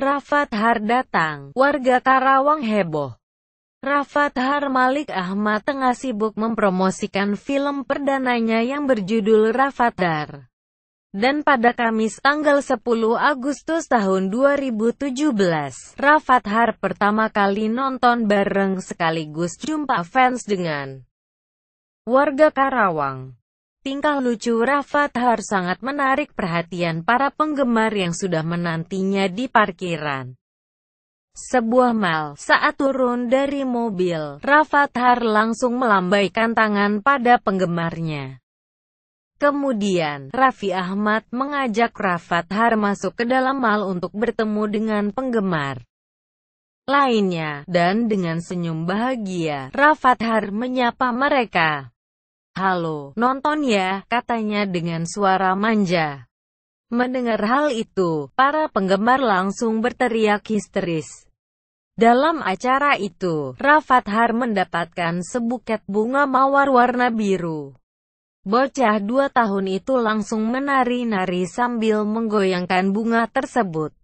Rafathar datang, warga Karawang heboh. Rafathar Malik Ahmad tengah sibuk mempromosikan film perdananya yang berjudul Rafat Dan pada Kamis tanggal 10 Agustus tahun 2017, Rafathar pertama kali nonton bareng sekaligus jumpa fans dengan warga Karawang. Tingkah lucu Rafa Tahar sangat menarik perhatian para penggemar yang sudah menantinya di parkiran. Sebuah mal, saat turun dari mobil, Rafa Tahar langsung melambaikan tangan pada penggemarnya. Kemudian, Raffi Ahmad mengajak Rafat Har masuk ke dalam mal untuk bertemu dengan penggemar lainnya, dan dengan senyum bahagia, Rafat Har menyapa mereka. Halo, nonton ya, katanya dengan suara manja. Mendengar hal itu, para penggemar langsung berteriak histeris. Dalam acara itu, Rafat mendapatkan sebuket bunga mawar warna biru. Bocah dua tahun itu langsung menari-nari sambil menggoyangkan bunga tersebut.